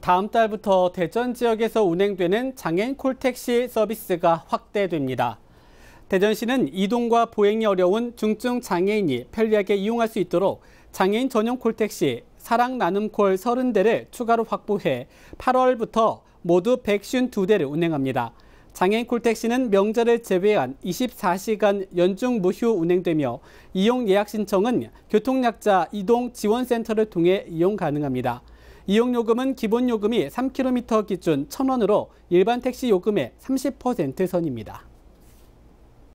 다음 달부터 대전 지역에서 운행되는 장애인 콜택시 서비스가 확대됩니다. 대전시는 이동과 보행이 어려운 중증 장애인이 편리하게 이용할 수 있도록 장애인 전용 콜택시 사랑 나눔콜 30대를 추가로 확보해 8월부터 모두 152대를 운행합니다. 장애인 콜택시는 명절을 제외한 24시간 연중 무휴 운행되며 이용 예약 신청은 교통약자 이동지원센터를 통해 이용 가능합니다. 이용요금은 기본요금이 3km 기준 1,000원으로 일반 택시 요금의 30% 선입니다.